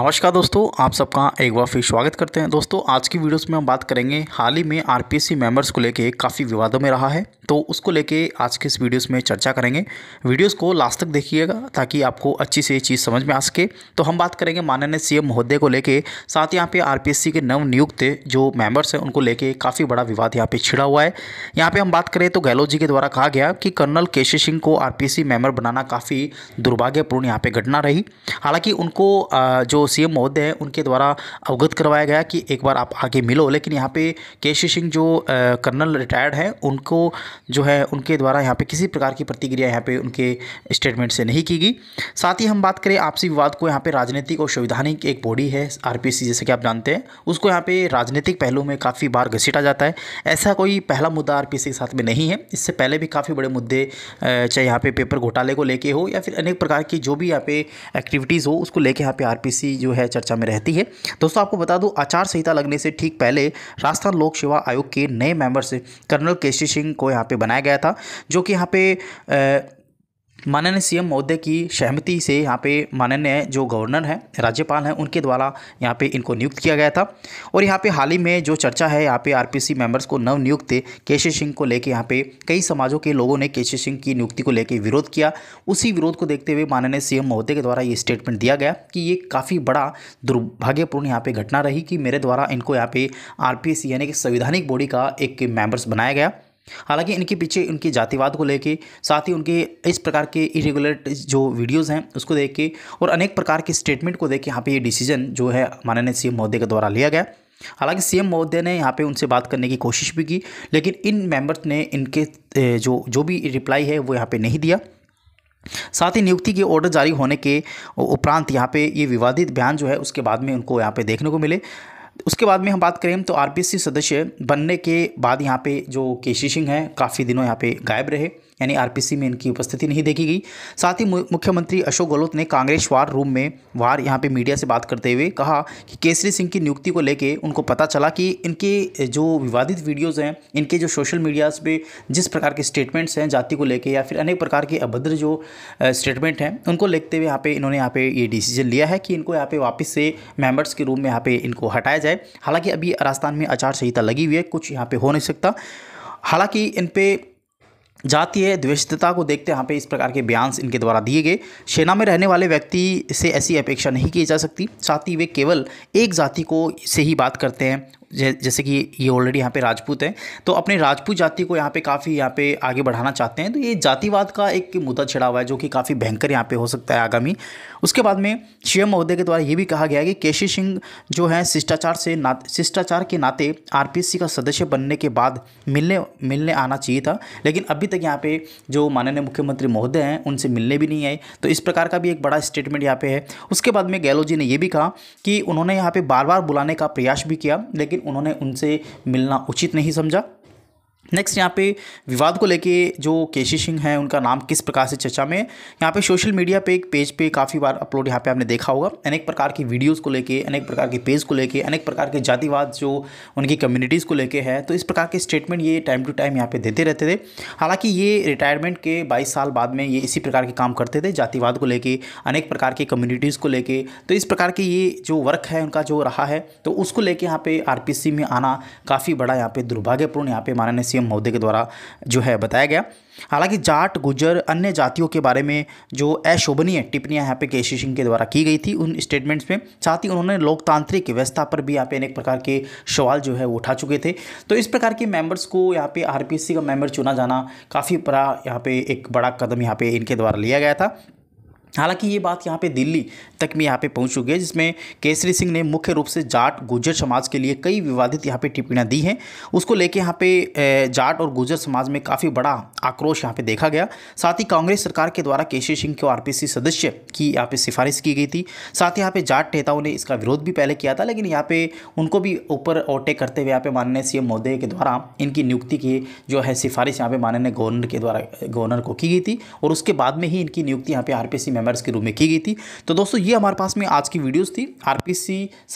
नमस्कार दोस्तों आप सबका एक बार फिर स्वागत करते हैं दोस्तों आज की वीडियोस में हम बात करेंगे हाल ही में आरपीएससी मेंबर्स को लेके काफ़ी विवादों में रहा है तो उसको लेके आज के इस वीडियोस में चर्चा करेंगे वीडियोस को लास्ट तक देखिएगा ताकि आपको अच्छी से चीज़ समझ में आ सके तो हम बात करेंगे माननीय सी महोदय को लेकर साथ यहाँ पर आर के नव नियुक्त जो मेम्बर्स हैं उनको लेके काफ़ी बड़ा विवाद यहाँ पर छिड़ा हुआ है यहाँ पर हम बात करें तो गहलोत जी के द्वारा कहा गया कि कर्नल केशव सिंह को आर मेंबर बनाना काफ़ी दुर्भाग्यपूर्ण यहाँ पर घटना रही हालाँकि उनको जो सी एम महोदय हैं उनके द्वारा अवगत करवाया गया कि एक बार आप आगे मिलो लेकिन यहाँ पे केसी सिंह जो कर्नल रिटायर्ड हैं उनको जो है उनके द्वारा यहाँ पे किसी प्रकार की प्रतिक्रिया यहाँ पे उनके स्टेटमेंट से नहीं की गई साथ ही हम बात करें आपसी विवाद को यहाँ पे राजनीतिक और संविधानिक एक बॉडी है आर जैसे कि आप जानते हैं उसको यहाँ पे राजनीतिक पहलू में काफ़ी बार घसीटा जाता है ऐसा कोई पहला मुद्दा आर के साथ में नहीं है इससे पहले भी काफ़ी बड़े मुद्दे चाहे यहाँ पे पेपर घोटाले को लेके हो या फिर अनेक प्रकार की जो भी यहाँ पे एक्टिविटीज़ हो उसको लेके यहाँ पे आर जो है चर्चा में रहती है दोस्तों आपको बता दूं आचार संहिता लगने से ठीक पहले राजस्थान लोक सेवा आयोग के नए मेंबर से कर्नल केसी सिंह को यहाँ पे बनाया गया था जो कि यहाँ पे माननीय सीएम महोदय की सहमति से यहाँ पे माननीय जो गवर्नर हैं राज्यपाल हैं उनके द्वारा यहाँ पे इनको नियुक्त किया गया था और यहाँ पे हाल ही में जो चर्चा है यहाँ पे आरपीसी मेंबर्स को नवनियुक्त केसी सिंह को लेके यहाँ पे कई समाजों के लोगों ने केसी सिंह की नियुक्ति को लेकर विरोध किया उसी विरोध को देखते हुए माननीय सी महोदय के द्वारा ये स्टेटमेंट दिया गया कि ये काफ़ी बड़ा दुर्भाग्यपूर्ण यहाँ पर घटना रही कि मेरे द्वारा इनको यहाँ पे आर यानी कि संविधानिक बॉडी का एक मेम्बर्स बनाया गया हालांकि इनके पीछे उनके जातिवाद को लेके साथ ही उनके इस प्रकार के इरेगुलर जो वीडियोज़ हैं उसको देख के और अनेक प्रकार के स्टेटमेंट को देख के यहाँ पर ये डिसीजन जो है माननीय सीएम महोदय के द्वारा लिया गया हालांकि सीएम महोदय ने यहाँ पे उनसे बात करने की कोशिश भी की लेकिन इन मेंबर्स ने इनके जो जो भी रिप्लाई है वो यहाँ पर नहीं दिया साथ ही नियुक्ति के ऑर्डर जारी होने के उपरांत यहाँ पर ये विवादित बयान जो है उसके बाद में उनको यहाँ पे देखने को मिले उसके बाद में हम बात करें तो आरपीएससी सदस्य बनने के बाद यहाँ पे जो केसी सिंह हैं काफ़ी दिनों यहाँ पे गायब रहे यानी आरपीसी में इनकी उपस्थिति नहीं देखी गई साथ ही मुख्यमंत्री अशोक गहलोत ने कांग्रेस वार रूम में वार यहाँ पे मीडिया से बात करते हुए कहा कि केसरी सिंह की नियुक्ति को लेके उनको पता चला कि इनके जो विवादित वीडियोज़ हैं इनके जो सोशल मीडियाज़ पे जिस प्रकार के स्टेटमेंट्स हैं जाति को लेकर या फिर अनेक प्रकार के अभद्र जो स्टेटमेंट हैं उनको लेते हुए यहाँ पे इन्होंने यहाँ पे ये डिसीजन लिया है कि इनको यहाँ पे वापस से मेंबर्स के रूम में यहाँ पे इनको हटाया जाए हालांकि अभी राजस्थान में आचार संहिता लगी हुई है कुछ यहाँ पे हो नहीं सकता हालांकि इन पर जातीय द्वेषता को देखते यहाँ पे इस प्रकार के बयान इनके द्वारा दिए गए सेना में रहने वाले व्यक्ति से ऐसी अपेक्षा नहीं की जा सकती साथ ही वे केवल एक जाति को से ही बात करते हैं जैसे कि ये ऑलरेडी यहाँ पे राजपूत हैं तो अपने राजपूत जाति को यहाँ पे काफ़ी यहाँ पे आगे बढ़ाना चाहते हैं तो ये जातिवाद का एक मुद्दा छिड़ा हुआ है जो कि काफ़ी भयंकर यहाँ पे हो सकता है आगामी उसके बाद में सीएम महोदय के द्वारा ये भी कहा गया है कि केशी सिंह जो है शिष्टाचार से ना शिष्टाचार के नाते आर का सदस्य बनने के बाद मिलने मिलने आना चाहिए था लेकिन अभी तक यहाँ पर जो माननीय मुख्यमंत्री महोदय हैं उनसे मिलने भी नहीं आए तो इस प्रकार का भी एक बड़ा स्टेटमेंट यहाँ पर है उसके बाद में गहलोत जी ने यह भी कहा कि उन्होंने यहाँ पर बार बार बुलाने का प्रयास भी किया लेकिन लेकिन उन्होंने उनसे मिलना उचित नहीं समझा नेक्स्ट यहाँ पे विवाद को लेके जो केशी सिंह हैं उनका नाम किस प्रकार से चर्चा में यहाँ पे सोशल मीडिया पे एक पेज पे काफ़ी बार अपलोड यहाँ पे आपने देखा होगा अनेक प्रकार की वीडियोस को लेके अनेक प्रकार के पेज को लेके अनेक प्रकार के जातिवाद जो उनकी कम्युनिटीज़ को लेके है तो इस प्रकार के स्टेटमेंट ये टाइम टू टाइम यहाँ पर देते रहते थे हालाँकि ये रिटायरमेंट के बाईस साल बाद में ये इसी प्रकार के काम करते थे जातिवाद को लेकर अनेक प्रकार के कम्युनिटीज़ को लेकर तो इस प्रकार के ये जो वर्क है उनका जो रहा है तो उसको लेके यहाँ पे आर में आना काफ़ी बड़ा यहाँ पे दुर्भाग्यपूर्ण यहाँ पे माननीय सीएम महोदय के द्वारा जो है बताया गया हालांकि जाट गुजर अन्य जातियों के बारे में जो अशोभनीय टिप्पणियां यहाँ पे केसी सिंह के द्वारा की गई थी उन स्टेटमेंट्स में साथ ही उन्होंने लोकतांत्रिक व्यवस्था पर भी यहाँ पे अनेक प्रकार के सवाल जो है वो उठा चुके थे तो इस प्रकार के मेंबर्स को यहाँ पे आरपीसी का मेंबर चुना जाना काफ़ी बड़ा यहाँ पे एक बड़ा कदम यहाँ पे इनके द्वारा लिया गया था हालांकि ये बात यहाँ पे दिल्ली तक में यहाँ पे पहुँच चुकी है जिसमें केसरी सिंह ने मुख्य रूप से जाट गुजर समाज के लिए कई विवादित यहाँ पे टिप्पणियाँ दी हैं उसको लेके यहाँ पे जाट और गुजर समाज में काफ़ी बड़ा आक्रोश यहाँ पे देखा गया साथ ही कांग्रेस सरकार के द्वारा केसरी सिंह को आर सदस्य की यहाँ पर सिफारिश की गई थी साथ ही यहाँ पर जाट नेताओं ने इसका विरोध भी पहले किया था लेकिन यहाँ पर उनको भी ऊपर ओटे करते हुए यहाँ पर माननीय सी एम के द्वारा इनकी नियुक्ति की जो है सिफारिश यहाँ पे माननीय गवर्नर के द्वारा गवर्नर को की गई थी और उसके बाद में ही इनकी नियुक्ति यहाँ पर आर में मेंबर्स के रूप में की गई थी तो दोस्तों ये हमारे पास में आज की वीडियोज़ थी आर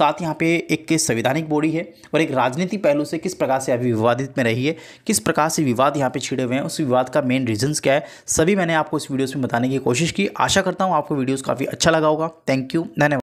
साथ यहाँ पे एक संवैधानिक बॉडी है और एक राजनीति पहलू से किस प्रकार से अभी विवादित में रही है किस प्रकार से विवाद यहाँ पे छिड़े हुए हैं उस विवाद का मेन रीजन्स क्या है सभी मैंने आपको इस वीडियोज़ में बताने की कोशिश की आशा करता हूँ आपको वीडियोज़ काफ़ी अच्छा लगा होगा थैंक यू धन्यवाद